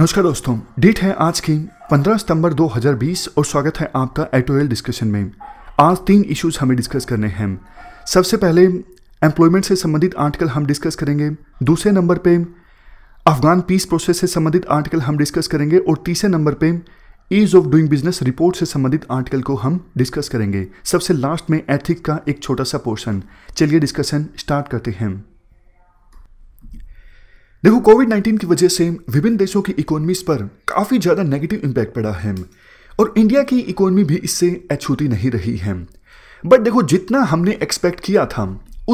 नमस्कार दोस्तों डेट है आज की 15 सितंबर 2020 और स्वागत है आपका एटोरियल डिस्कशन में आज तीन इश्यूज हमें डिस्कस करने हैं सबसे पहले एम्प्लॉयमेंट से संबंधित आर्टिकल हम डिस्कस करेंगे दूसरे नंबर पे अफगान पीस प्रोसेस से संबंधित आर्टिकल हम डिस्कस करेंगे और तीसरे नंबर पे ease of doing business report से संबंधित आर्टिकल को हम डिस्कस करेंगे सबसे लास्ट में एथिक का एक छोटा सा पोर्शन चलिए डिस्कशन स्टार्ट करते हैं देखो कोविड 19 की वजह से विभिन्न देशों की इकोनॉमीज पर काफ़ी ज़्यादा नेगेटिव इम्पैक्ट पड़ा है और इंडिया की इकोनॉमी भी इससे अछूती नहीं रही है बट देखो जितना हमने एक्सपेक्ट किया था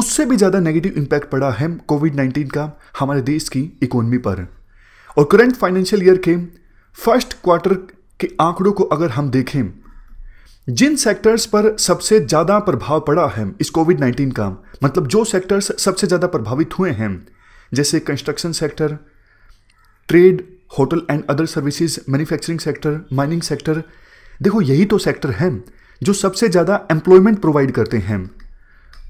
उससे भी ज़्यादा नेगेटिव इम्पैक्ट पड़ा है कोविड 19 का हमारे देश की इकोनॉमी पर और करंट फाइनेंशियल ईयर के फर्स्ट क्वार्टर के आंकड़ों को अगर हम देखें जिन सेक्टर्स पर सबसे ज़्यादा प्रभाव पड़ा है इस कोविड 19 का मतलब जो सेक्टर्स सबसे ज़्यादा प्रभावित हुए हैं जैसे construction sector trade hotel and other services manufacturing sector mining sector देखो यही तो सेक्टर हैं जो सबसे ज़्यादा एम्प्लॉयमेंट प्रोवाइड करते हैं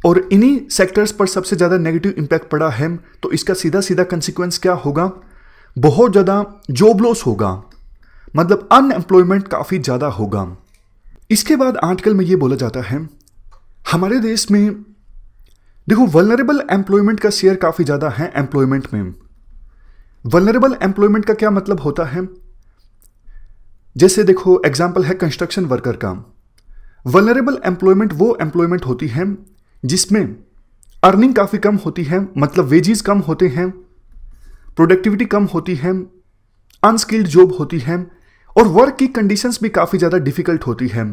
और इन्हीं सेक्टर्स पर सबसे ज़्यादा नेगेटिव इम्पैक्ट पड़ा है तो इसका सीधा सीधा कंसिक्वेंस क्या होगा बहुत ज़्यादा जॉब लॉस होगा मतलब अनएम्प्लॉयमेंट काफ़ी ज़्यादा होगा इसके बाद आर्टिकल में ये बोला जाता है हमारे देश में देखो वलनरेबल एम्प्लॉयमेंट का शेयर काफ़ी ज़्यादा है एम्प्लॉयमेंट में वलनरेबल एम्प्लॉयमेंट का क्या मतलब होता है जैसे देखो एग्जाम्पल है कंस्ट्रक्शन वर्कर का वलनरेबल एम्प्लॉयमेंट वो एम्प्लॉयमेंट होती है जिसमें अर्निंग काफ़ी कम होती है मतलब वेजेस कम होते हैं प्रोडक्टिविटी कम होती है अनस्किल्ड जॉब होती है और वर्क की कंडीशंस भी काफ़ी ज़्यादा डिफिकल्ट होती हैं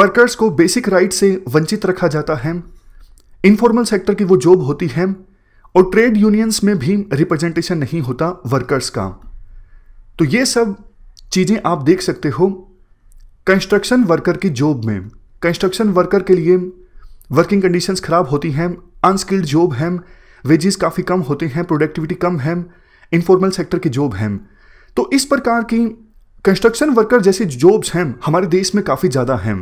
वर्कर्स को बेसिक राइट से वंचित रखा जाता है इनफॉर्मल सेक्टर की वो जॉब होती है और ट्रेड यूनियंस में भी रिप्रेजेंटेशन नहीं होता वर्कर्स का तो ये सब चीज़ें आप देख सकते हो कंस्ट्रक्शन वर्कर की जॉब में कंस्ट्रक्शन वर्कर के लिए वर्किंग कंडीशंस ख़राब होती हैं अनस्किल्ड जॉब हैं वेजेस काफ़ी कम होते हैं प्रोडक्टिविटी कम है इनफॉर्मल सेक्टर की जॉब हैं तो इस प्रकार की कंस्ट्रक्शन वर्कर जैसी जॉब्स हैं हमारे देश में काफ़ी ज़्यादा हैं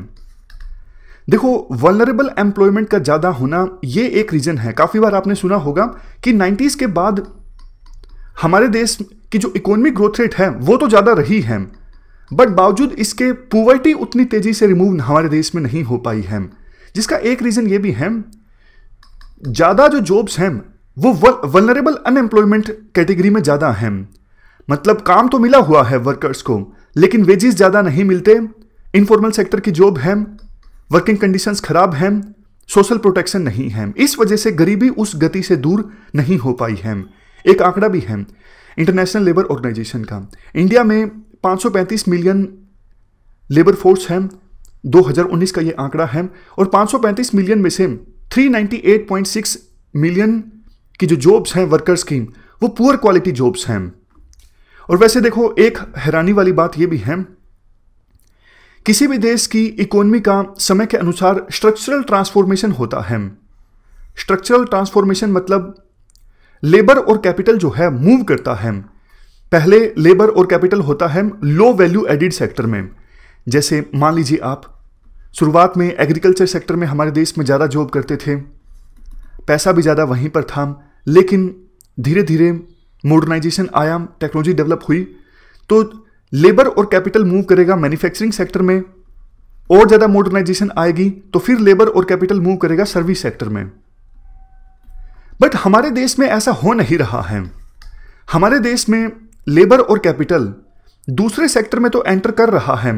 देखो वनरेबल एम्प्लॉयमेंट का ज़्यादा होना ये एक रीज़न है काफ़ी बार आपने सुना होगा कि 90s के बाद हमारे देश की जो इकोनॉमिक ग्रोथ रेट है वो तो ज़्यादा रही है बट बावजूद इसके पुवर्टी उतनी तेज़ी से रिमूव हमारे देश में नहीं हो पाई है जिसका एक रीज़न ये भी है ज़्यादा जो जॉब्स हैं वो वनरेबल अनएम्प्लॉयमेंट कैटेगरी में ज़्यादा हैं मतलब काम तो मिला हुआ है वर्कर्स को लेकिन वेजेस ज़्यादा नहीं मिलते इनफॉर्मल सेक्टर की जॉब है वर्किंग कंडीशंस खराब हैं सोशल प्रोटेक्शन नहीं है इस वजह से गरीबी उस गति से दूर नहीं हो पाई है एक आंकड़ा भी है इंटरनेशनल लेबर ऑर्गेनाइजेशन का इंडिया में 535 मिलियन लेबर फोर्स है 2019 का ये आंकड़ा है और 535 मिलियन में से 398.6 मिलियन की जो जॉब्स हैं वर्कर्स की वो पुअर क्वालिटी जॉब्स हैं और वैसे देखो एक हैरानी वाली बात ये भी है किसी भी देश की इकोनॉमी का समय के अनुसार स्ट्रक्चरल ट्रांसफॉर्मेशन होता है स्ट्रक्चरल ट्रांसफॉर्मेशन मतलब लेबर और कैपिटल जो है मूव करता है पहले लेबर और कैपिटल होता है लो वैल्यू एडिड सेक्टर में जैसे मान लीजिए आप शुरुआत में एग्रीकल्चर सेक्टर में हमारे देश में ज़्यादा जॉब करते थे पैसा भी ज़्यादा वहीं पर था लेकिन धीरे धीरे मॉडर्नाइजेशन आया टेक्नोलॉजी डेवलप हुई तो लेबर और कैपिटल मूव करेगा मैन्युफैक्चरिंग सेक्टर में और ज़्यादा मॉडर्नाइजेशन आएगी तो फिर लेबर और कैपिटल मूव करेगा सर्विस सेक्टर में बट हमारे देश में ऐसा हो नहीं रहा है हमारे देश में लेबर और कैपिटल दूसरे सेक्टर में तो एंटर कर रहा है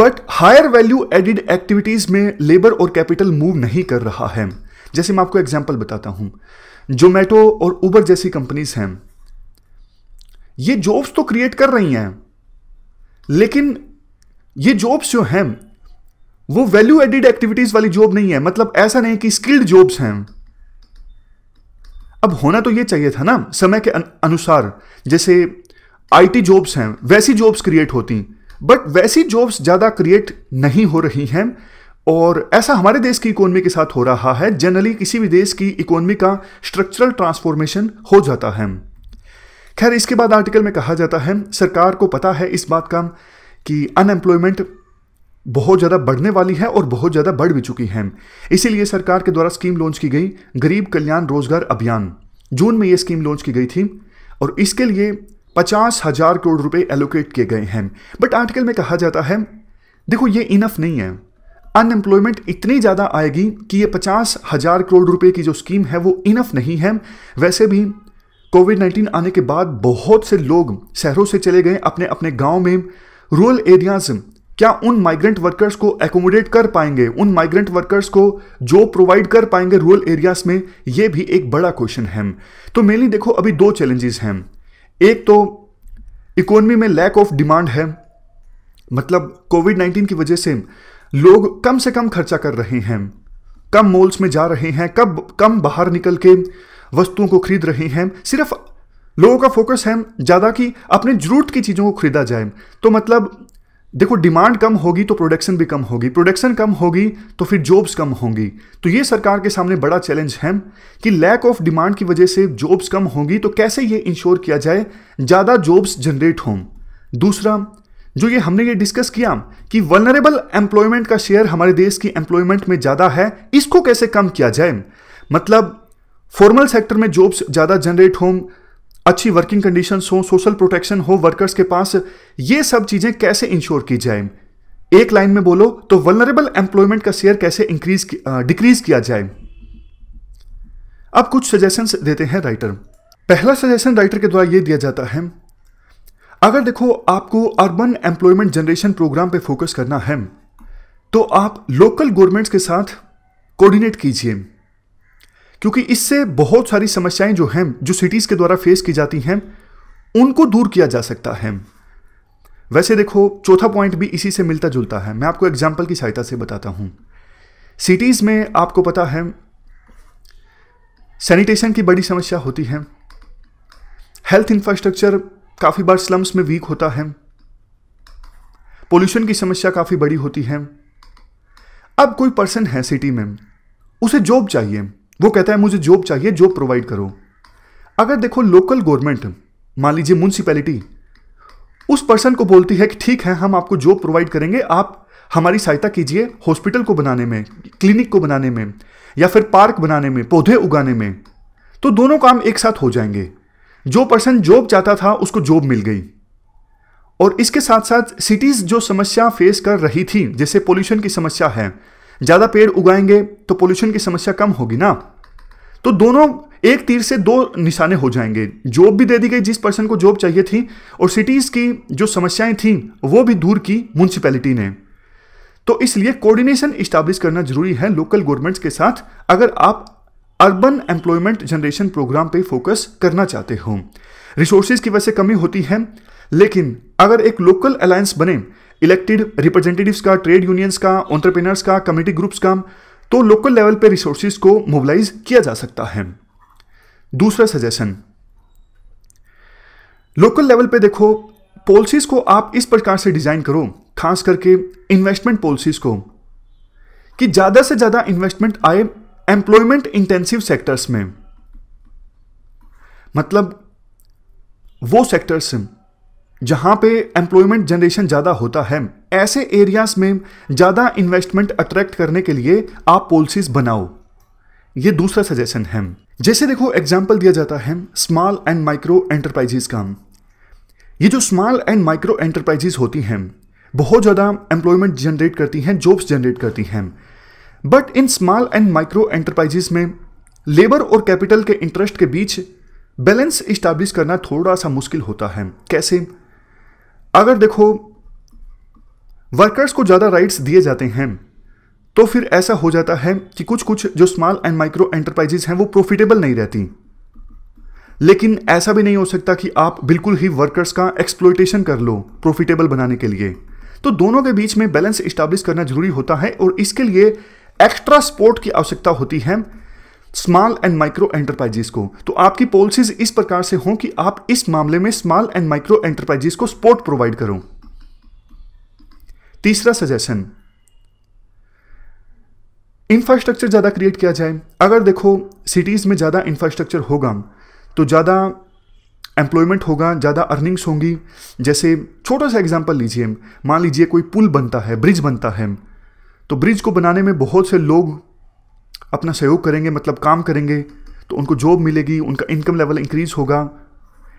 but higher value added activities में लेबर और कैपिटल मूव नहीं कर रहा है जैसे मैं आपको एग्जाम्पल बताता हूं जोमेटो और उबर जैसी कंपनीज हैं ये जॉब्स तो क्रिएट कर रही हैं लेकिन ये जॉब्स जो हैं वो वैल्यू एडिड एक्टिविटीज वाली जॉब नहीं है मतलब ऐसा नहीं कि स्किल्ड जॉब्स हैं अब होना तो ये चाहिए था ना समय के अनुसार जैसे आईटी जॉब्स हैं वैसी जॉब्स क्रिएट होती बट वैसी जॉब्स ज़्यादा क्रिएट नहीं हो रही हैं और ऐसा हमारे देश की इकोनॉमी के साथ हो रहा है जनरली किसी भी देश की इकोनॉमी का स्ट्रक्चरल ट्रांसफॉर्मेशन हो जाता है खैर इसके बाद आर्टिकल में कहा जाता है सरकार को पता है इस बात का कि अनएम्प्लॉयमेंट बहुत ज़्यादा बढ़ने वाली है और बहुत ज़्यादा बढ़ भी चुकी है इसीलिए सरकार के द्वारा स्कीम लॉन्च की गई गरीब कल्याण रोजगार अभियान जून में यह स्कीम लॉन्च की गई थी और इसके लिए पचास हजार करोड़ रुपए एलोकेट किए गए हैं बट आर्टिकल में कहा जाता है देखो ये इनफ नहीं है अनएम्प्लॉयमेंट इतनी ज़्यादा आएगी कि ये पचास हजार करोड़ रुपए की जो स्कीम है वो इनफ नहीं है वैसे भी कोविड नाइन्टीन आने के बाद बहुत से लोग शहरों से चले गए अपने अपने गाँव में रूरल एरियाज क्या उन माइग्रेंट वर्कर्स को एकोमोडेट कर पाएंगे उन माइग्रेंट वर्कर्स को जो प्रोवाइड कर पाएंगे रूरल एरियाज में ये भी एक बड़ा क्वेश्चन है तो मेनली देखो अभी दो चैलेंजेस हैं एक तो इकोनमी में लैक ऑफ डिमांड है मतलब कोविड नाइन्टीन की वजह से लोग कम से कम खर्चा कर रहे हैं कम मॉल्स में जा रहे हैं कब कम बाहर निकल के वस्तुओं को खरीद रहे हैं सिर्फ लोगों का फोकस है ज़्यादा कि अपने ज़रूरत की चीज़ों को खरीदा जाए तो मतलब देखो डिमांड कम होगी तो प्रोडक्शन भी कम होगी प्रोडक्शन कम होगी तो फिर जॉब्स कम होंगी तो ये सरकार के सामने बड़ा चैलेंज है कि लैक ऑफ डिमांड की वजह से जॉब्स कम होंगी तो कैसे ये इंश्योर किया जाए ज़्यादा जॉब्स जनरेट हों दूसरा जो ये हमने ये डिस्कस किया कि वनरेबल एम्प्लॉयमेंट का शेयर हमारे देश की एम्प्लॉयमेंट में ज़्यादा है इसको कैसे कम किया जाए मतलब फॉर्मल सेक्टर में जॉब्स ज़्यादा जनरेट हों अच्छी वर्किंग कंडीशंस हो सोशल प्रोटेक्शन हो वर्कर्स के पास ये सब चीज़ें कैसे इंश्योर की जाए एक लाइन में बोलो तो वनरेबल एम्प्लॉयमेंट का शेयर कैसे इंक्रीज डिक्रीज किया जाए अब कुछ सजेशन देते हैं राइटर पहला सजेशन राइटर के द्वारा यह दिया जाता है अगर देखो आपको अर्बन एम्प्लॉयमेंट जनरेशन प्रोग्राम पे फोकस करना है तो आप लोकल गवर्नमेंट्स के साथ कोऑर्डिनेट कीजिए क्योंकि इससे बहुत सारी समस्याएं जो हैं जो सिटीज़ के द्वारा फेस की जाती हैं उनको दूर किया जा सकता है वैसे देखो चौथा पॉइंट भी इसी से मिलता जुलता है मैं आपको एग्जाम्पल की सहायता से बताता हूं सिटीज़ में आपको पता है सैनिटेशन की बड़ी समस्या होती है हेल्थ इंफ्रास्ट्रक्चर काफ़ी बार स्लम्स में वीक होता है पोल्यूशन की समस्या काफ़ी बड़ी होती है अब कोई पर्सन है सिटी में उसे जॉब चाहिए वो कहता है मुझे जॉब चाहिए जॉब प्रोवाइड करो अगर देखो लोकल गवर्नमेंट मान लीजिए म्यूनसिपैलिटी उस पर्सन को बोलती है कि ठीक है हम आपको जॉब प्रोवाइड करेंगे आप हमारी सहायता कीजिए हॉस्पिटल को बनाने में क्लिनिक को बनाने में या फिर पार्क बनाने में पौधे उगाने में तो दोनों काम एक साथ हो जाएंगे जो पर्सन जॉब चाहता था उसको जॉब मिल गई और इसके साथ साथ सिटीज़ जो समस्या फेस कर रही थी जैसे पोल्यूशन की समस्या है ज़्यादा पेड़ उगाएंगे तो पोल्यूशन की समस्या कम होगी ना तो दोनों एक तीर से दो निशाने हो जाएंगे जॉब भी दे दी गई जिस पर्सन को जॉब चाहिए थी और सिटीज़ की जो समस्याएं थी वो भी दूर की म्यूनसिपैलिटी ने तो इसलिए कोऑर्डिनेशन इस्टेब्लिश करना जरूरी है लोकल गवर्नमेंट्स के साथ अगर आप अर्बन एम्प्लॉयमेंट जनरेशन प्रोग्राम पे फोकस करना चाहते हो रिसोर्सेज की वजह से कमी होती है लेकिन अगर एक लोकल अलायंस बने इलेक्टेड रिप्रेजेंटेटिव्स का ट्रेड यूनियंस का ऑन्टरप्रेनर्स का कम्युनिटी ग्रुप्स का तो लोकल लेवल पर रिसोर्सिस को मोबिलाइज किया जा सकता है दूसरा सजेशन लोकल लेवल पे देखो पॉलिसीज को आप इस प्रकार से डिजाइन करो खास करके इन्वेस्टमेंट पॉलिसीज को कि ज्यादा से ज्यादा इन्वेस्टमेंट आए एम्प्लॉयमेंट इंटेंसिव सेक्टर्स में मतलब वो सेक्टर्स जहां पे एम्प्लॉयमेंट जनरेशन ज़्यादा होता है ऐसे एरियाज में ज़्यादा इन्वेस्टमेंट अट्रैक्ट करने के लिए आप पॉलिसीज बनाओ ये दूसरा सजेशन है जैसे देखो एग्जाम्पल दिया जाता है स्मॉल एंड माइक्रो एंटरप्राइजेस का ये जो स्मॉल एंड माइक्रो एंटरप्राइजेस होती हैं बहुत ज़्यादा एम्प्लॉयमेंट जनरेट करती हैं जॉब्स जनरेट करती हैं but in small and micro enterprises में लेबर और कैपिटल के इंटरेस्ट के बीच बैलेंस इस्टाब्लिश करना थोड़ा सा मुश्किल होता है कैसे अगर देखो वर्कर्स को ज़्यादा राइट्स दिए जाते हैं तो फिर ऐसा हो जाता है कि कुछ कुछ जो स्मॉल एंड माइक्रो एंटरप्राइजेस हैं वो प्रॉफिटेबल नहीं रहती लेकिन ऐसा भी नहीं हो सकता कि आप बिल्कुल ही वर्कर्स का एक्सप्लोइटेशन कर लो प्रॉफिटेबल बनाने के लिए तो दोनों के बीच में बैलेंस इस्टाब्लिश करना जरूरी होता है और इसके लिए एक्स्ट्रा सपोर्ट की आवश्यकता होती है स्मॉल एंड माइक्रो एंटरप्राइजेस को तो आपकी पॉलिसीज इस प्रकार से हो कि आप इस मामले में स्मॉल एंड माइक्रो एंटरप्राइजेस को सपोर्ट प्रोवाइड करो तीसरा सजेशन इंफ्रास्ट्रक्चर ज़्यादा क्रिएट किया जाए अगर देखो सिटीज़ में ज़्यादा इंफ्रास्ट्रक्चर होगा तो ज़्यादा एम्प्लॉयमेंट होगा ज़्यादा अर्निंग्स होंगी जैसे छोटा सा एग्जाम्पल लीजिए मान लीजिए कोई पुल बनता है ब्रिज बनता है तो ब्रिज को बनाने में बहुत से लोग अपना सहयोग करेंगे मतलब काम करेंगे तो उनको जॉब मिलेगी उनका इनकम लेवल इंक्रीज़ होगा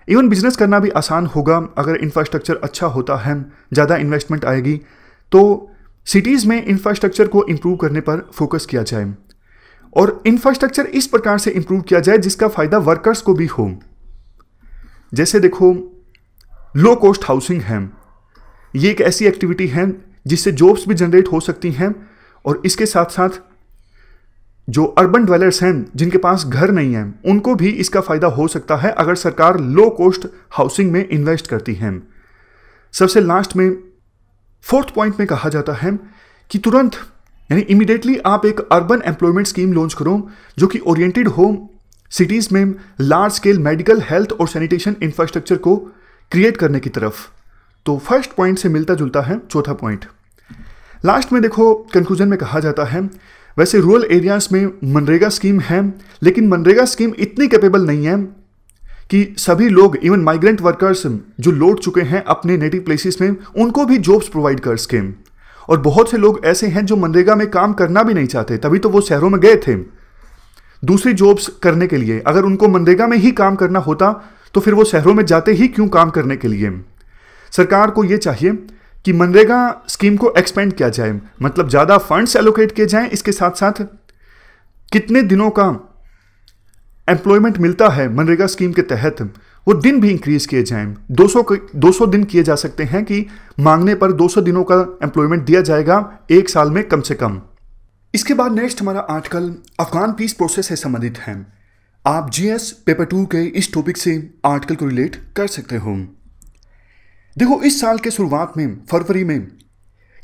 इवन बिजनेस करना भी आसान होगा अगर इंफ्रास्ट्रक्चर अच्छा होता है ज़्यादा इन्वेस्टमेंट आएगी तो सिटीज़ में इंफ्रास्ट्रक्चर को इम्प्रूव करने पर फोकस किया जाए और इंफ्रास्ट्रक्चर इस प्रकार से इम्प्रूव किया जाए जिसका फ़ायदा वर्कर्स को भी हो जैसे देखो लो कॉस्ट हाउसिंग है ये एक ऐसी एक्टिविटी है जिससे जॉब्स भी जनरेट हो सकती हैं और इसके साथ साथ जो अर्बन ड्वेलर्स हैं जिनके पास घर नहीं है उनको भी इसका फायदा हो सकता है अगर सरकार लो कॉस्ट हाउसिंग में इन्वेस्ट करती है सबसे लास्ट में फोर्थ पॉइंट में कहा जाता है कि तुरंत यानी इमीडिएटली आप एक अर्बन एम्प्लॉयमेंट स्कीम लॉन्च करो जो कि ओरिएंटेड हो सिटीज में लार्ज स्केल मेडिकल हेल्थ और सैनिटेशन इंफ्रास्ट्रक्चर को क्रिएट करने की तरफ तो फर्स्ट पॉइंट से मिलता जुलता है चौथा पॉइंट लास्ट में देखो कंक्लूजन में कहा जाता है वैसे रूरल एरियाज़ में मनरेगा स्कीम है लेकिन मनरेगा स्कीम इतनी कैपेबल नहीं है कि सभी लोग इवन माइग्रेंट वर्कर्स जो लौट चुके हैं अपने नेटिव प्लेसेस में उनको भी जॉब्स प्रोवाइड कर सकें और बहुत से लोग ऐसे हैं जो मनरेगा में काम करना भी नहीं चाहते तभी तो वो शहरों में गए थे दूसरी जॉब्स करने के लिए अगर उनको मनरेगा में ही काम करना होता तो फिर वो शहरों में जाते ही क्यों काम करने के लिए सरकार को ये चाहिए कि मनरेगा स्कीम को एक्सपेंड किया जाए मतलब ज़्यादा फंड्स एलोकेट किए जाएं इसके साथ साथ कितने दिनों का एम्प्लॉयमेंट मिलता है मनरेगा स्कीम के तहत वो दिन भी इंक्रीज किए जाएं 200 200 दिन किए जा सकते हैं कि मांगने पर 200 दिनों का एम्प्लॉयमेंट दिया जाएगा एक साल में कम से कम इसके बाद नेक्स्ट हमारा आर्टिकल अफगान पीस प्रोसेस से संबंधित है आप जीएस पेपर टू के इस टॉपिक से आर्टिकल को रिलेट कर सकते हो देखो इस साल के शुरुआत में फरवरी में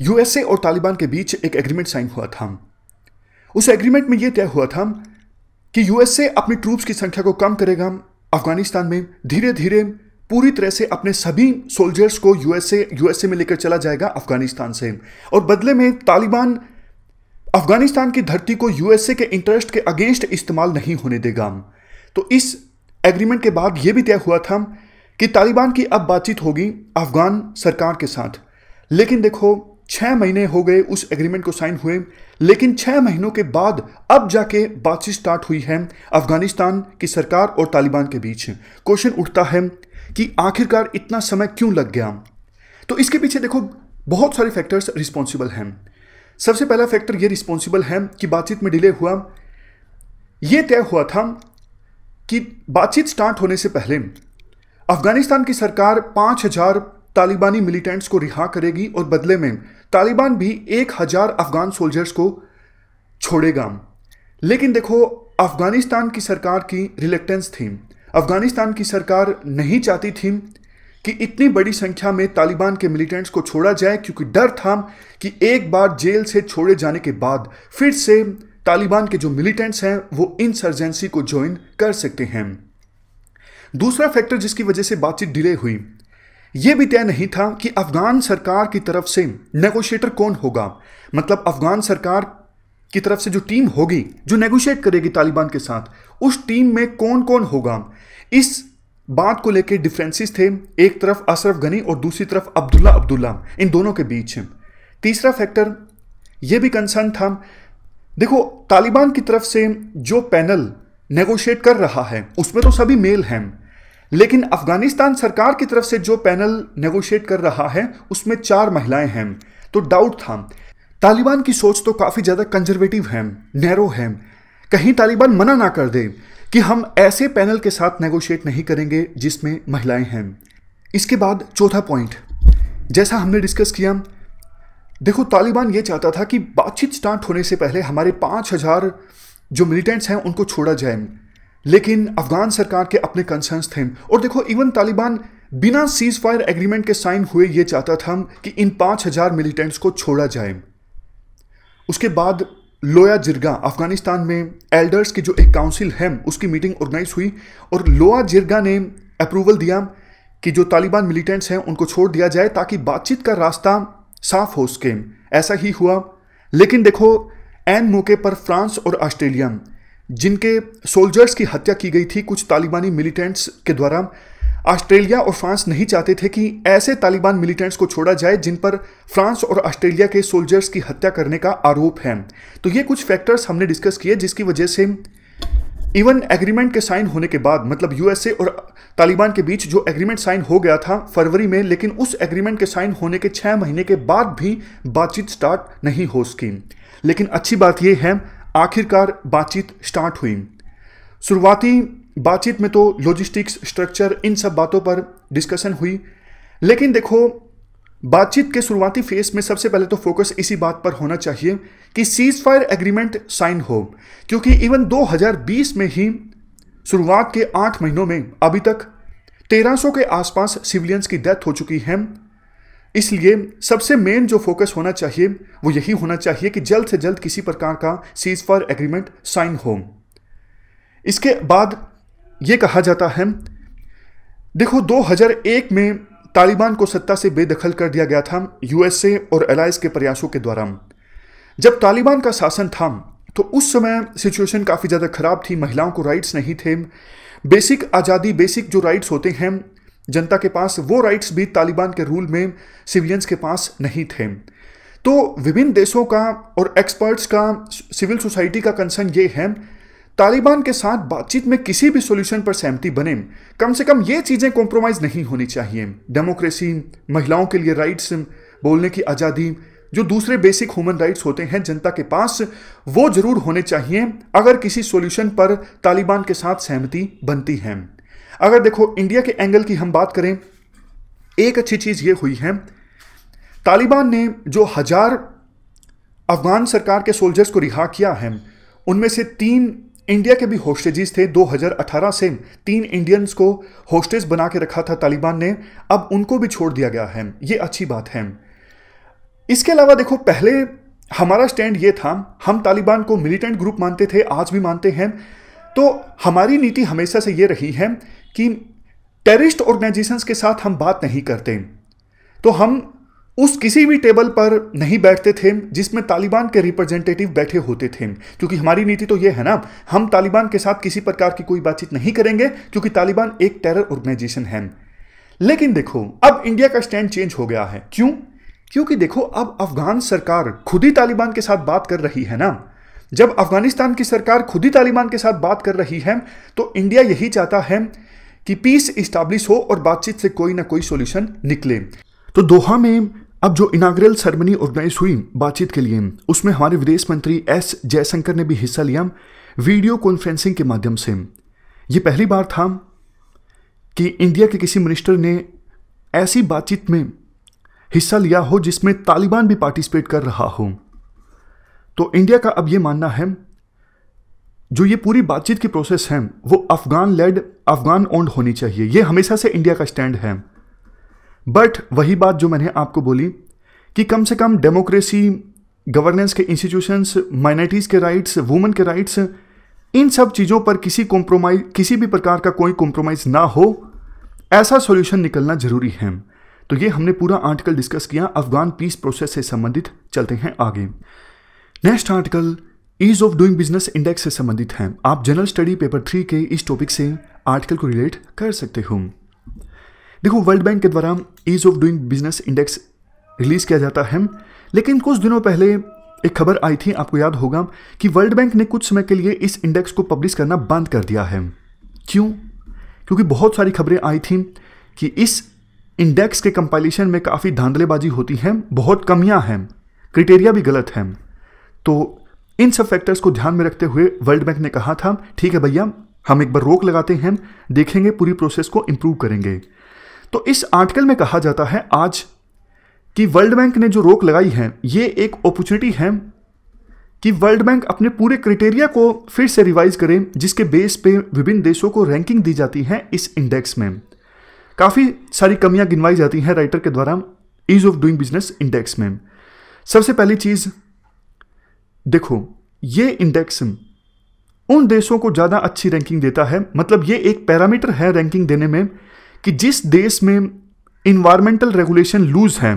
यूएसए और तालिबान के बीच एक एग्रीमेंट साइन हुआ था उस एग्रीमेंट में यह तय हुआ था कि यूएसए अपनी ट्रूप्स की संख्या को कम करेगा अफगानिस्तान में धीरे धीरे पूरी तरह से अपने सभी सोल्जर्स को यूएसए यूएसए में लेकर चला जाएगा अफगानिस्तान से और बदले में तालिबान अफगानिस्तान की धरती को यूएसए के इंटरेस्ट के अगेंस्ट इस्तेमाल नहीं होने देगा तो इस एग्रीमेंट के बाद यह भी तय हुआ था कि तालिबान की अब बातचीत होगी अफगान सरकार के साथ लेकिन देखो छः महीने हो गए उस एग्रीमेंट को साइन हुए लेकिन छः महीनों के बाद अब जाके बातचीत स्टार्ट हुई है अफगानिस्तान की सरकार और तालिबान के बीच क्वेश्चन उठता है कि आखिरकार इतना समय क्यों लग गया तो इसके पीछे देखो बहुत सारे फैक्टर्स रिस्पॉन्सिबल हैं सबसे पहला फैक्टर यह रिस्पॉन्सिबल है कि बातचीत में डिले हुआ यह तय हुआ था कि बातचीत स्टार्ट होने से पहले अफगानिस्तान की सरकार पांच हजार तालिबानी मिलिटेंट्स को रिहा करेगी और बदले में तालिबान भी एक हजार अफगान सोल्जर्स को छोड़ेगा लेकिन देखो अफगानिस्तान की सरकार की रिलेक्टेंस थी अफगानिस्तान की सरकार नहीं चाहती थी कि इतनी बड़ी संख्या में तालिबान के मिलिटेंट्स को छोड़ा जाए क्योंकि डर था कि एक बार जेल से छोड़े जाने के बाद फिर से तालिबान के जो मिलिटेंट्स हैं वो इंसर्जेंसी को ज्वाइन कर सकते हैं दूसरा फैक्टर जिसकी वजह से बातचीत डिले हुई यह भी तय नहीं था कि अफगान सरकार की तरफ से नेगोशिएटर कौन होगा मतलब अफगान सरकार की तरफ से जो टीम होगी जो नेगोशिएट करेगी तालिबान के साथ उस टीम में कौन कौन होगा इस बात को लेकर डिफ्रेंसिस थे एक तरफ अशरफ गनी और दूसरी तरफ अब्दुल्ला अब्दुल्ला इन दोनों के बीच तीसरा फैक्टर यह भी कंसर्न था देखो तालिबान की तरफ से जो पैनल नेगोशिएट कर रहा है उसमें तो सभी मेल हैं लेकिन अफगानिस्तान सरकार की तरफ से जो पैनल नेगोशिएट कर रहा है उसमें चार महिलाएं हैं तो डाउट था तालिबान की सोच तो काफ़ी ज़्यादा कंजर्वेटिव है नैरो है कहीं तालिबान मना ना कर दे कि हम ऐसे पैनल के साथ नेगोशिएट नहीं करेंगे जिसमें महिलाएं हैं इसके बाद चौथा पॉइंट जैसा हमने डिस्कस किया देखो तालिबान ये चाहता था कि बातचीत स्टार्ट होने से पहले हमारे पाँच हज़ार जो मिलिटेंट्स हैं उनको छोड़ा जाए लेकिन अफगान सरकार के अपने कंसर्न्स थे और देखो इवन तालिबान बिना सीज फायर एग्रीमेंट के साइन हुए ये चाहता था कि इन पांच हजार मिलिटेंट्स को छोड़ा जाए उसके बाद लोया जिरगा अफगानिस्तान में एल्डर्स की जो एक काउंसिल है उसकी मीटिंग ऑर्गेनाइज हुई और लोया जिरगा ने अप्रूवल दिया कि जो तालिबान मिलिटेंट्स हैं उनको छोड़ दिया जाए ताकि बातचीत का रास्ता साफ हो सके ऐसा ही हुआ लेकिन देखो एन मौके पर फ्रांस और ऑस्ट्रेलिया जिनके सोल्जर्स की हत्या की गई थी कुछ तालिबानी मिलिटेंट्स के द्वारा ऑस्ट्रेलिया और फ्रांस नहीं चाहते थे कि ऐसे तालिबान मिलिटेंट्स को छोड़ा जाए जिन पर फ्रांस और ऑस्ट्रेलिया के सोल्जर्स की हत्या करने का आरोप है तो ये कुछ फैक्टर्स हमने डिस्कस किए जिसकी वजह से इवन एग्रीमेंट के साइन होने के बाद मतलब यूएसए और तालिबान के बीच जो एग्रीमेंट साइन हो गया था फरवरी में लेकिन उस एग्रीमेंट के साइन होने के छः महीने के बाद भी बातचीत स्टार्ट नहीं हो सकी लेकिन अच्छी बात यह है आखिरकार बातचीत स्टार्ट हुई शुरुआती बातचीत में तो लॉजिस्टिक्स स्ट्रक्चर इन सब बातों पर डिस्कशन हुई लेकिन देखो बातचीत के शुरुआती फेज में सबसे पहले तो फोकस इसी बात पर होना चाहिए कि सीज फायर एग्रीमेंट साइन हो क्योंकि इवन 2020 में ही शुरुआत के आठ महीनों में अभी तक 1300 के आसपास सिविलियंस की डेथ हो चुकी है इसलिए सबसे मेन जो फोकस होना चाहिए वो यही होना चाहिए कि जल्द से जल्द किसी प्रकार का सीज फॉर एग्रीमेंट साइन हो इसके बाद ये कहा जाता है देखो 2001 में तालिबान को सत्ता से बेदखल कर दिया गया था यूएसए और अलायस के प्रयासों के द्वारा जब तालिबान का शासन था तो उस समय सिचुएशन काफ़ी ज़्यादा ख़राब थी महिलाओं को राइट्स नहीं थे बेसिक आज़ादी बेसिक जो राइट्स होते हैं जनता के पास वो राइट्स भी तालिबान के रूल में सिविलियंस के पास नहीं थे तो विभिन्न देशों का और एक्सपर्ट्स का सिविल सोसाइटी का कंसर्न ये है तालिबान के साथ बातचीत में किसी भी सोल्यूशन पर सहमति बने कम से कम ये चीज़ें कॉम्प्रोमाइज़ नहीं होनी चाहिए डेमोक्रेसी महिलाओं के लिए राइट्स बोलने की आज़ादी जो दूसरे बेसिक ह्यूमन राइट्स होते हैं जनता के पास वो जरूर होने चाहिए अगर किसी सॉल्यूशन पर तालिबान के साथ सहमति बनती है अगर देखो इंडिया के एंगल की हम बात करें एक अच्छी चीज़ ये हुई है तालिबान ने जो हज़ार अफगान सरकार के सोल्जर्स को रिहा किया है उनमें से तीन इंडिया के भी होस्टेजिस थे 2018 से तीन इंडियंस को होस्टेज बना के रखा था तालिबान ने अब उनको भी छोड़ दिया गया है ये अच्छी बात है इसके अलावा देखो पहले हमारा स्टैंड ये था हम तालिबान को मिलिटेंट ग्रुप मानते थे आज भी मानते हैं तो हमारी नीति हमेशा से ये रही है कि टेररिस्ट ऑर्गेनाइजेशंस के साथ हम बात नहीं करते तो हम उस किसी भी टेबल पर नहीं बैठते थे जिसमें तालिबान के रिप्रेजेंटेटिव बैठे होते थे क्योंकि हमारी नीति तो यह है ना हम तालिबान के साथ किसी प्रकार की कोई बातचीत नहीं करेंगे क्योंकि तालिबान एक टेरर ऑर्गेनाइजेशन है लेकिन देखो अब इंडिया का स्टैंड चेंज हो गया है क्यों क्योंकि देखो अब अफगान सरकार खुद ही तालिबान के साथ बात कर रही है ना जब अफगानिस्तान की सरकार खुद ही तालिबान के साथ बात कर रही है तो इंडिया यही चाहता है कि पीस इस्टाब्लिश हो और बातचीत से कोई ना कोई सोल्यूशन निकले तो दोहा में अब जो इनाग्रल सेरेमनी ऑर्गेनाइज हुई बातचीत के लिए उसमें हमारे विदेश मंत्री एस जयशंकर ने भी हिस्सा लिया वीडियो कॉन्फ्रेंसिंग के माध्यम से ये पहली बार था कि इंडिया के किसी मिनिस्टर ने ऐसी बातचीत में हिस्सा लिया हो जिसमें तालिबान भी पार्टिसिपेट कर रहा हो तो इंडिया का अब यह मानना है जो ये पूरी बातचीत की प्रोसेस है वो अफगान लेड अफगान ओन्ड होनी चाहिए ये हमेशा से इंडिया का स्टैंड है बट वही बात जो मैंने आपको बोली कि कम से कम डेमोक्रेसी गवर्नेंस के इंस्टीट्यूशंस माइनॉरिटीज़ के राइट्स वुमेन के राइट्स इन सब चीज़ों पर किसी कॉम्प्रोमाइज किसी भी प्रकार का कोई कॉम्प्रोमाइज़ ना हो ऐसा सॉल्यूशन निकलना ज़रूरी है तो ये हमने पूरा आर्टिकल डिस्कस किया अफगान पीस प्रोसेस से संबंधित चलते हैं आगे next article ease of doing business index से संबंधित हैं आप जनरल स्टडी पेपर थ्री के इस टॉपिक से आर्टिकल को रिलेट कर सकते हो देखो वर्ल्ड बैंक के द्वारा ease of doing business index release किया जाता है लेकिन कुछ दिनों पहले एक खबर आई थी आपको याद होगा कि वर्ल्ड बैंक ने कुछ समय के लिए इस इंडेक्स को पब्लिश करना बंद कर दिया है क्यों क्योंकि बहुत सारी खबरें आई थी कि इस इंडेक्स के कंपाइलेशन में काफ़ी धांधलेबाजी होती है बहुत कमियां हैं क्रिटेरिया भी गलत हैं तो इन सब फैक्टर्स को ध्यान में रखते हुए वर्ल्ड बैंक ने कहा था ठीक है भैया हम एक बार रोक लगाते हैं देखेंगे पूरी प्रोसेस को इम्प्रूव करेंगे तो इस आर्टिकल में कहा जाता है आज कि वर्ल्ड बैंक ने जो रोक लगाई है ये एक अपॉर्चुनिटी है कि वर्ल्ड बैंक अपने पूरे क्राइटेरिया को फिर से रिवाइज करें जिसके बेस पे विभिन्न देशों को रैंकिंग दी जाती है इस इंडेक्स में काफ़ी सारी कमियां गिनवाई जाती हैं राइटर के द्वारा ease of doing business index में सबसे पहली चीज़ देखो ये इंडेक्स उन देशों को ज़्यादा अच्छी रैंकिंग देता है मतलब ये एक पैरामीटर है रैंकिंग देने में कि जिस देश में इन्वायरमेंटल रेगुलेशन लूज है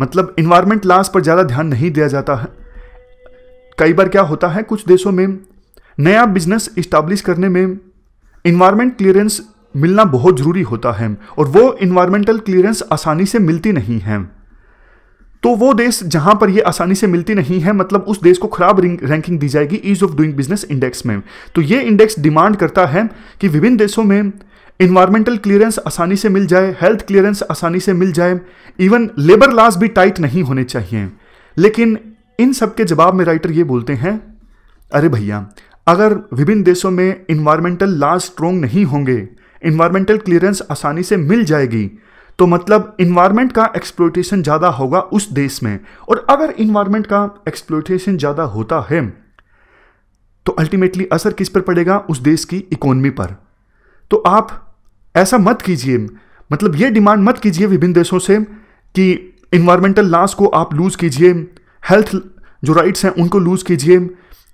मतलब इन्वायरमेंट लॉस पर ज़्यादा ध्यान नहीं दिया जाता है कई बार क्या होता है कुछ देशों में नया बिजनेस इस्टाब्लिश करने में इन्वायरमेंट क्लियरेंस मिलना बहुत ज़रूरी होता है और वो इन्वायरमेंटल क्लियरेंस आसानी से मिलती नहीं है तो वो देश जहां पर ये आसानी से मिलती नहीं है मतलब उस देश को खराब रैंकिंग दी जाएगी ease of doing business index में तो ये इंडेक्स डिमांड करता है कि विभिन्न देशों में इन्वायरमेंटल क्लियरेंस आसानी से मिल जाए हेल्थ क्लियरेंस आसानी से मिल जाए इवन लेबर लॉज भी टाइट नहीं होने चाहिए लेकिन इन सब के जवाब में राइटर ये बोलते हैं अरे भैया अगर विभिन्न देशों में इन्वायरमेंटल लॉज स्ट्रोंग नहीं होंगे इन्वायरमेंटल क्लियरेंस आसानी से मिल जाएगी तो मतलब इन्वायरमेंट का एक्सप्लोटेशन ज़्यादा होगा उस देश में और अगर इन्वायरमेंट का एक्सप्लोटेशन ज़्यादा होता है तो अल्टीमेटली असर किस पर पड़ेगा उस देश की इकोनमी पर तो आप ऐसा मत कीजिए मतलब ये डिमांड मत कीजिए विभिन्न देशों से कि इन्वायरमेंटल लॉस को आप लूज़ कीजिए हेल्थ जो राइट्स हैं उनको लूज़ कीजिए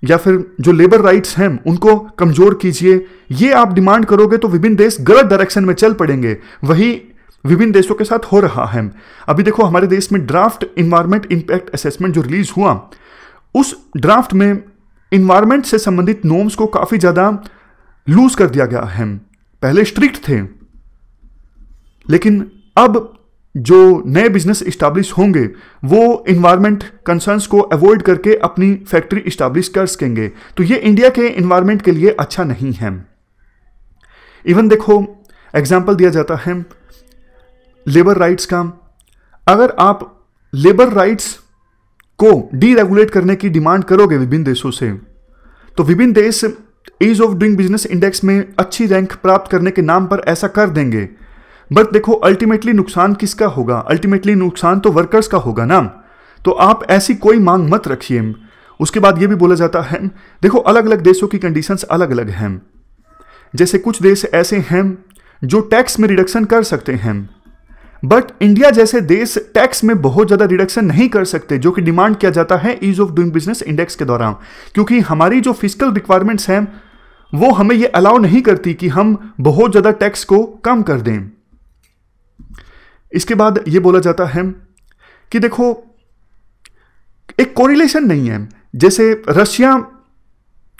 या फिर जो लेबर राइट्स हैं उनको कमज़ोर कीजिए ये आप डिमांड करोगे तो विभिन्न देश गलत डायरेक्शन में चल पड़ेंगे वही विभिन्न देशों के साथ हो रहा है अभी देखो हमारे देश में ड्राफ्ट इन्वायरमेंट इंपैक्ट असेसमेंट जो रिलीज हुआ उस ड्राफ्ट में इन्वायरमेंट से संबंधित नॉर्म्स को काफ़ी ज़्यादा लूज कर दिया गया है पहले स्ट्रिक्ट थे लेकिन अब जो नए बिजनेस इस्टाब्लिश होंगे वो इन्वायरमेंट कंसर्न्स को अवॉइड करके अपनी फैक्ट्री इस्टाब्लिश कर सकेंगे तो ये इंडिया के इन्वायरमेंट के लिए अच्छा नहीं है इवन देखो एग्जाम्पल दिया जाता है लेबर राइट्स का अगर आप लेबर राइट्स को डीरेगुलेट करने की डिमांड करोगे विभिन्न देशों से तो विभिन्न देश ease of doing business index में अच्छी रैंक प्राप्त करने के नाम पर ऐसा कर देंगे बट देखो अल्टीमेटली नुकसान किसका होगा अल्टीमेटली नुकसान तो वर्कर्स का होगा ना तो आप ऐसी कोई मांग मत रखिए उसके बाद यह भी बोला जाता है देखो अलग अलग देशों की कंडीशंस अलग अलग हैं जैसे कुछ देश ऐसे हैं जो टैक्स में रिडक्शन कर सकते हैं बट इंडिया जैसे देश टैक्स में बहुत ज़्यादा रिडक्शन नहीं कर सकते जो कि डिमांड किया जाता है ease of doing business index के दौरान क्योंकि हमारी जो फिजिकल रिक्वायरमेंट्स हैं वो हमें ये अलाउ नहीं करती कि हम बहुत ज़्यादा टैक्स को कम कर दें इसके बाद ये बोला जाता है कि देखो एक कोरिलेशन नहीं है जैसे रशिया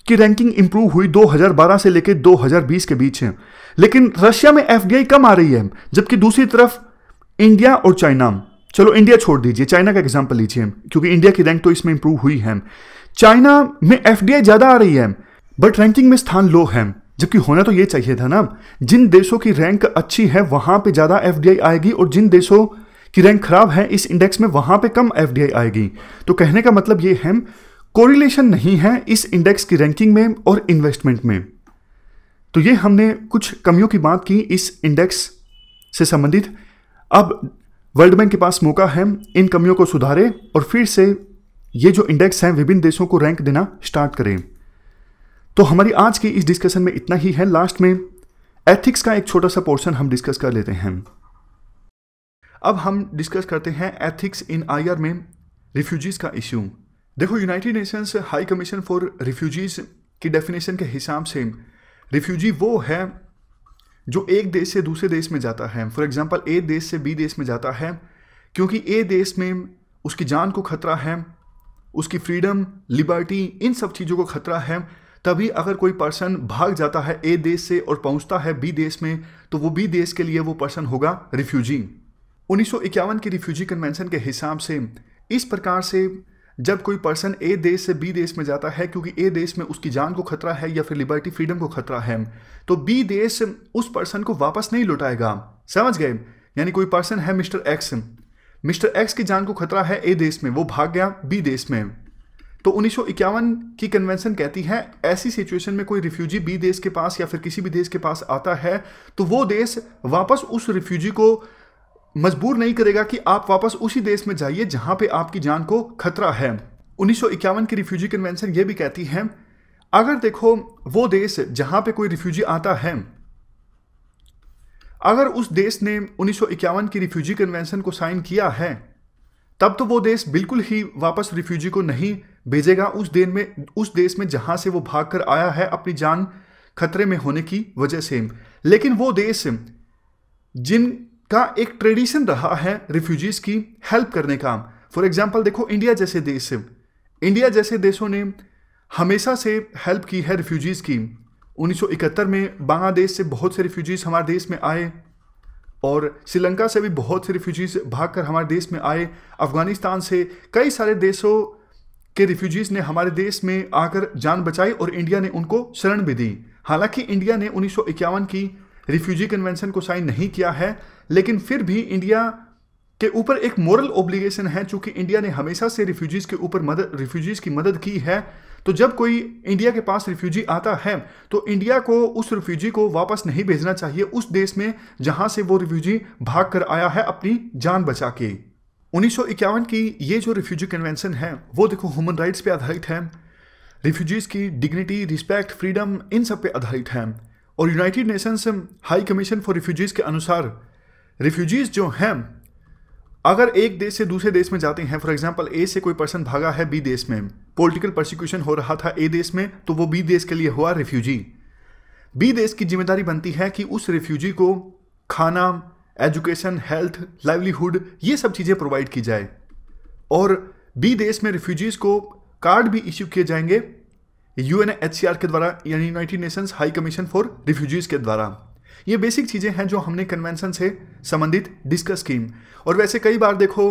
की रैंकिंग इंप्रूव हुई 2012 से लेकर 2020 के बीच है लेकिन रशिया में एफडीआई कम आ रही है जबकि दूसरी तरफ इंडिया और चाइना चलो इंडिया छोड़ दीजिए चाइना का एग्जाम्पल लीजिए क्योंकि इंडिया की रैंक तो इसमें इंप्रूव हुई है चाइना में एफ ज़्यादा आ रही है बट रैंकिंग में स्थान लो है जबकि होना तो ये चाहिए था ना जिन देशों की रैंक अच्छी है वहां पे ज़्यादा एफ आएगी और जिन देशों की रैंक खराब है इस इंडेक्स में वहां पे कम एफ आएगी तो कहने का मतलब ये है कोरिलेशन नहीं है इस इंडेक्स की रैंकिंग में और इन्वेस्टमेंट में तो ये हमने कुछ कमियों की बात की इस इंडेक्स से संबंधित अब वर्ल्ड बैंक के पास मौका है इन कमियों को सुधारे और फिर से ये जो इंडेक्स हैं विभिन्न देशों को रैंक देना स्टार्ट करें तो हमारी आज की इस डिस्कशन में इतना ही है लास्ट में एथिक्स का एक छोटा सा पोर्शन हम डिस्कस कर लेते हैं अब हम डिस्कस करते हैं एथिक्स इन आईआर में रिफ्यूजीज़ का इश्यू देखो United Nations High Commission for Refugees की डेफिनेशन के हिसाब से रिफ्यूजी वो है जो एक देश से दूसरे देश में जाता है फॉर एग्जाम्पल ए देश से बी देश में जाता है क्योंकि ए देश में उसकी जान को खतरा है उसकी फ्रीडम लिबर्टी इन सब चीज़ों को खतरा है तभी अगर कोई पर्सन भाग जाता है ए देश से और पहुंचता है बी देश में तो वो बी देश के लिए वो पर्सन होगा रिफ्यूजी उन्नीस की रिफ्यूजी कन्वेंशन के हिसाब से इस प्रकार से जब कोई पर्सन ए देश से बी देश में जाता है क्योंकि ए देश में उसकी जान को खतरा है या फिर लिबर्टी फ्रीडम को खतरा है तो बी देश उस पर्सन को वापस नहीं लौटाएगा समझ गए यानी कोई पर्सन है मिस्टर एक्स मिस्टर एक्स की जान को खतरा है ए देश में वो भाग गया बी देश में तो उन्नीस की कन्वेंशन कहती है ऐसी सिचुएशन में कोई रिफ्यूजी बी देश के पास या फिर किसी भी देश के पास आता है तो वो देश वापस उस रिफ्यूजी को मजबूर नहीं करेगा कि आप वापस उसी देश में जाइए जहां पे आपकी जान को खतरा है उन्नीस की रिफ्यूजी कन्वेंशन ये भी कहती है अगर देखो वो देश जहां पे कोई रिफ्यूजी आता है अगर उस देश ने उन्नीस की रिफ्यूजी कन्वेंशन को साइन किया है तब तो वो देश बिल्कुल ही वापस रिफ्यूजी को नहीं भेजेगा उस दिन में उस देश में जहां से वो भाग कर आया है अपनी जान खतरे में होने की वजह से लेकिन वो देश जिन का एक ट्रेडिशन रहा है रिफ्यूजीज की हेल्प करने का फॉर एग्जाम्पल देखो इंडिया जैसे देश से इंडिया जैसे देशों ने हमेशा से हेल्प की है रिफ्यूजीज़ की 1971 में बांग्लादेश से बहुत से रिफ्यूजीज़ हमारे देश में आए और श्रीलंका से भी बहुत से रिफ्यूजीज़ भागकर हमारे देश में आए अफगानिस्तान से कई सारे देशों के रिफ्यूजीज़ ने हमारे देश में आकर जान बचाई और इंडिया ने उनको शरण भी दी हालांकि इंडिया ने उन्नीस की रिफ्यूजी कन्वेंशन को साइन नहीं किया है लेकिन फिर भी इंडिया के ऊपर एक मॉरल ओब्लिगेशन है चूंकि इंडिया ने हमेशा से रिफ्यूजीज के ऊपर मदद रिफ्यूजीज की मदद की है तो जब कोई इंडिया के पास रिफ्यूजी आता है तो इंडिया को उस रिफ्यूजी को वापस नहीं भेजना चाहिए उस देश में जहां से वो रिफ्यूजी भाग कर आया है अपनी जान बचा के उन्नीस की ये जो रिफ्यूजी कन्वेंशन है वो देखो ह्यूमन राइट्स पे आधारित है रिफ्यूजीज़ की डिग्निटी रिस्पेक्ट फ्रीडम इन सब पे आधारित है और United Nations High Commission for Refugees के अनुसार रिफ्यूजीज़ जो हैं अगर एक देश से दूसरे देश में जाते हैं फॉर एग्जाम्पल ए से कोई पर्सन भागा है बी देश में पॉलिटिकल प्रोसिक्यूशन हो रहा था ए देश में तो वो बी देश के लिए हुआ रिफ्यूजी बी देश की जिम्मेदारी बनती है कि उस रिफ्यूजी को खाना एजुकेशन हेल्थ लाइवलीहुड ये सब चीज़ें प्रोवाइड की जाए और बी देश में रिफ्यूजीज़ को कार्ड भी इश्यू किए जाएंगे यूएनएचसीआर के द्वारा यानी United Nations High Commission for Refugees के द्वारा ये बेसिक चीज़ें हैं जो हमने कन्वेंशन से संबंधित डिस्कस की और वैसे कई बार देखो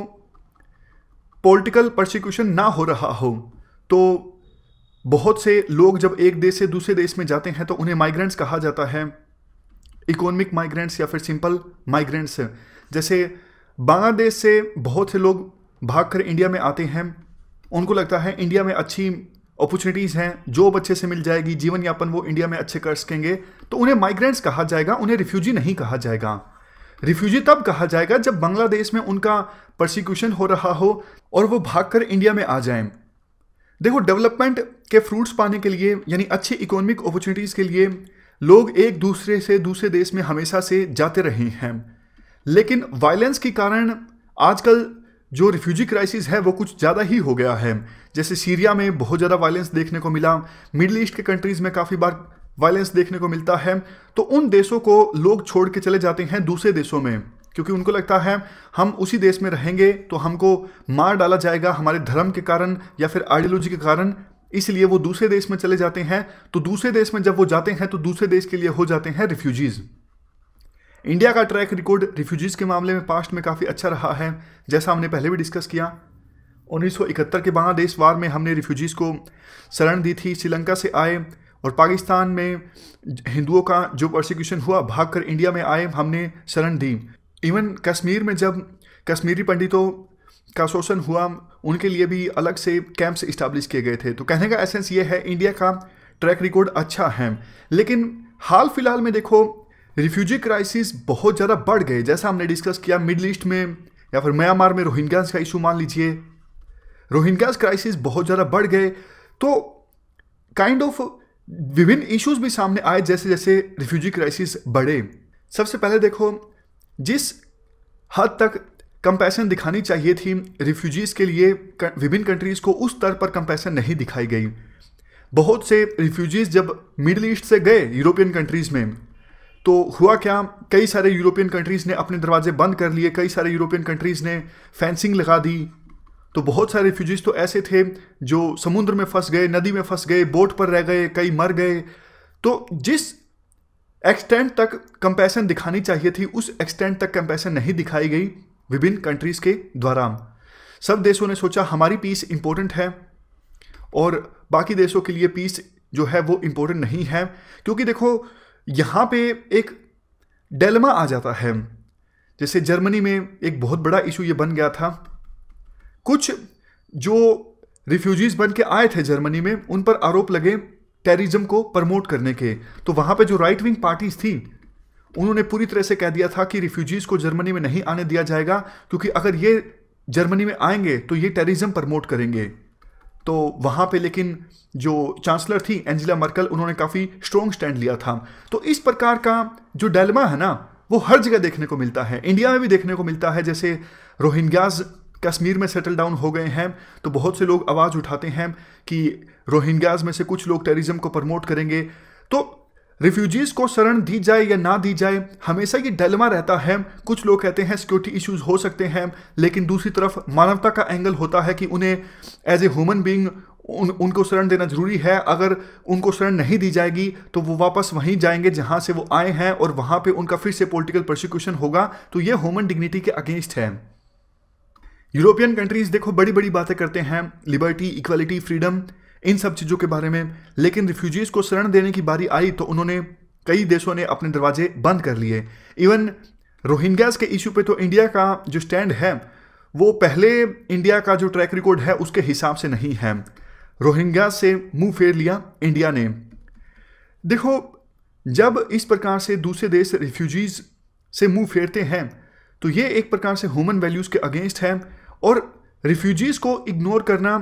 पॉलिटिकल प्रोसिक्यूशन ना हो रहा हो तो बहुत से लोग जब एक देश से दूसरे देश में जाते हैं तो उन्हें माइग्रेंट्स कहा जाता है इकोनॉमिक माइग्रेंट्स या फिर सिंपल माइग्रेंट्स जैसे बांग्लादेश से बहुत से लोग भागकर इंडिया में आते हैं उनको लगता है इंडिया में अच्छी अपॉर्चुनिटीज़ हैं जॉब अच्छे से मिल जाएगी जीवन यापन वो इंडिया में अच्छे कर सकेंगे तो उन्हें माइग्रेंट्स कहा जाएगा उन्हें रिफ्यूजी नहीं कहा जाएगा रिफ्यूजी तब कहा जाएगा जब बांग्लादेश में उनका प्रोसिक्यूशन हो रहा हो और वो भागकर इंडिया में आ जाएं देखो डेवलपमेंट के फ्रूट्स पाने के लिए यानी अच्छी इकोनॉमिक अपॉर्चुनिटीज़ के लिए लोग एक दूसरे से दूसरे देश में हमेशा से जाते रहे हैं लेकिन वायलेंस के कारण आजकल जो रिफ्यूजी क्राइसिस है वो कुछ ज़्यादा ही हो गया है जैसे सीरिया में बहुत ज़्यादा वायलेंस देखने को मिला मिडल ईस्ट के कंट्रीज़ में काफ़ी बार वायलेंस देखने को मिलता है तो उन देशों को लोग छोड़ के चले जाते हैं दूसरे देशों में क्योंकि उनको लगता है हम उसी देश में रहेंगे तो हमको मार डाला जाएगा हमारे धर्म के कारण या फिर आइडियोलॉजी के कारण इसलिए वो दूसरे देश में चले जाते हैं तो दूसरे देश में जब वो जाते हैं तो दूसरे देश के लिए हो जाते हैं रिफ्यूजीज़ इंडिया का ट्रैक रिकॉर्ड रिफ्यूजीज़ के मामले में पास्ट में काफ़ी अच्छा रहा है जैसा हमने पहले भी डिस्कस किया 1971 के बांग्लादेश वार में हमने रिफ्यूजीज़ को शरण दी थी श्रीलंका से आए और पाकिस्तान में हिंदुओं का जो प्रोसिक्यूशन हुआ भागकर इंडिया में आए हमने शरण दी इवन कश्मीर में जब कश्मीरी पंडितों का शोषण हुआ उनके लिए भी अलग से कैंप्स इस्टेब्लिश किए गए थे तो कहने का एसेंस ये है इंडिया का ट्रैक रिकॉर्ड अच्छा है लेकिन हाल फिलहाल में देखो रिफ्यूजी क्राइसिस बहुत ज़्यादा बढ़ गए जैसा हमने डिस्कस किया मिडल ईस्ट में या फिर म्यांमार में रोहिंग्यास का इशू मान लीजिए रोहिंग्यास क्राइसिस बहुत ज़्यादा बढ़ गए तो काइंड ऑफ विभिन्न इश्यूज भी सामने आए जैसे जैसे रिफ्यूजी क्राइसिस बढ़े सबसे पहले देखो जिस हद तक कंपैशन दिखानी चाहिए थी रिफ्यूजीज़ के लिए विभिन्न कंट्रीज़ को उस स्तर पर कंपैशन नहीं दिखाई गई बहुत से रिफ्यूजीज़ जब मिडल ईस्ट से गए यूरोपियन कंट्रीज़ में तो हुआ क्या कई सारे यूरोपियन कंट्रीज़ ने अपने दरवाजे बंद कर लिए कई सारे यूरोपियन कंट्रीज़ ने फेंसिंग लगा दी तो बहुत सारे रिफ्यूजीज़ तो ऐसे थे जो समुद्र में फंस गए नदी में फंस गए बोट पर रह गए कई मर गए तो जिस एक्सटेंट तक कंपैसन दिखानी चाहिए थी उस एक्सटेंट तक कंपैसन नहीं दिखाई गई विभिन्न कंट्रीज़ के द्वारा सब देशों ने सोचा हमारी पीस इम्पोर्टेंट है और बाकी देशों के लिए पीस जो है वो इम्पोर्टेंट नहीं है क्योंकि देखो यहाँ पे एक डेलमा आ जाता है जैसे जर्मनी में एक बहुत बड़ा इशू ये बन गया था कुछ जो रिफ्यूजीज बन के आए थे जर्मनी में उन पर आरोप लगे टेररिज्म को प्रमोट करने के तो वहाँ पे जो राइट विंग पार्टीज थी उन्होंने पूरी तरह से कह दिया था कि रिफ्यूजीज को जर्मनी में नहीं आने दिया जाएगा क्योंकि अगर ये जर्मनी में आएंगे तो ये टेररिज्म प्रमोट करेंगे तो वहाँ पे लेकिन जो चांसलर थी एंजिला मर्कल उन्होंने काफ़ी स्ट्रॉन्ग स्टैंड लिया था तो इस प्रकार का जो डेलमा है ना वो हर जगह देखने को मिलता है इंडिया में भी देखने को मिलता है जैसे रोहिंग्याज कश्मीर में सेटल डाउन हो गए हैं तो बहुत से लोग आवाज़ उठाते हैं कि रोहिंग्याज में से कुछ लोग टेररिज्म को प्रमोट करेंगे तो रिफ्यूजीज को शरण दी जाए या ना दी जाए हमेशा ये डलमा रहता है कुछ लोग कहते हैं सिक्योरिटी इश्यूज हो सकते हैं लेकिन दूसरी तरफ मानवता का एंगल होता है कि उन्हें एज ए ह्यूमन बींग उन उनको शरण देना जरूरी है अगर उनको शरण नहीं दी जाएगी तो वो वापस वहीं जाएंगे जहां से वो आए हैं और वहां पे उनका फिर से पॉलिटिकल प्रोसिक्यूशन होगा तो ये ह्यूमन डिग्निटी के अगेंस्ट है यूरोपियन कंट्रीज देखो बड़ी बड़ी बातें करते हैं लिबर्टी इक्वलिटी फ्रीडम इन सब चीज़ों के बारे में लेकिन रिफ्यूजीज़ को शरण देने की बारी आई तो उन्होंने कई देशों ने अपने दरवाजे बंद कर लिए इवन रोहिंग्यास के इशू पे तो इंडिया का जो स्टैंड है वो पहले इंडिया का जो ट्रैक रिकॉर्ड है उसके हिसाब से नहीं है रोहिंग्या से मुंह फेर लिया इंडिया ने देखो जब इस प्रकार से दूसरे देश रिफ्यूजीज़ से मुंह फेरते हैं तो ये एक प्रकार से ह्यूमन वैल्यूज़ के अगेंस्ट है और रिफ्यूजीज़ को इग्नोर करना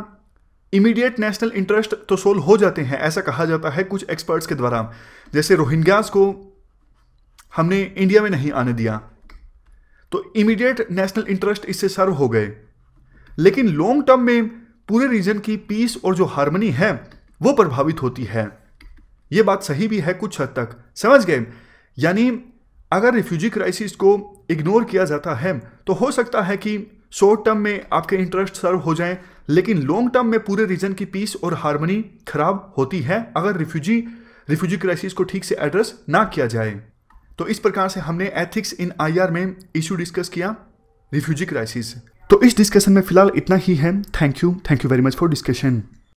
इमीडिएट नेशनल इंटरेस्ट तो सोल्व हो जाते हैं ऐसा कहा जाता है कुछ एक्सपर्ट्स के द्वारा जैसे रोहिंग्यास को हमने इंडिया में नहीं आने दिया तो इमीडिएट नेशनल इंटरेस्ट इससे सर्व हो गए लेकिन लॉन्ग टर्म में पूरे रीजन की पीस और जो हारमोनी है वो प्रभावित होती है ये बात सही भी है कुछ हद तक समझ गए यानी अगर रिफ्यूजी क्राइसिस को इग्नोर किया जाता है तो हो सकता है कि शॉर्ट टर्म में आपके इंटरेस्ट सर्व हो जाएं लेकिन लॉन्ग टर्म में पूरे रीजन की पीस और हार्मनी खराब होती है अगर रिफ्यूजी रिफ्यूजी क्राइसिस को ठीक से एड्रेस ना किया जाए तो इस प्रकार से हमने एथिक्स इन आईआर में इश्यू डिस्कस किया रिफ्यूजी क्राइसिस तो इस डिस्कशन में फिलहाल इतना ही है thank you thank you very much for discussion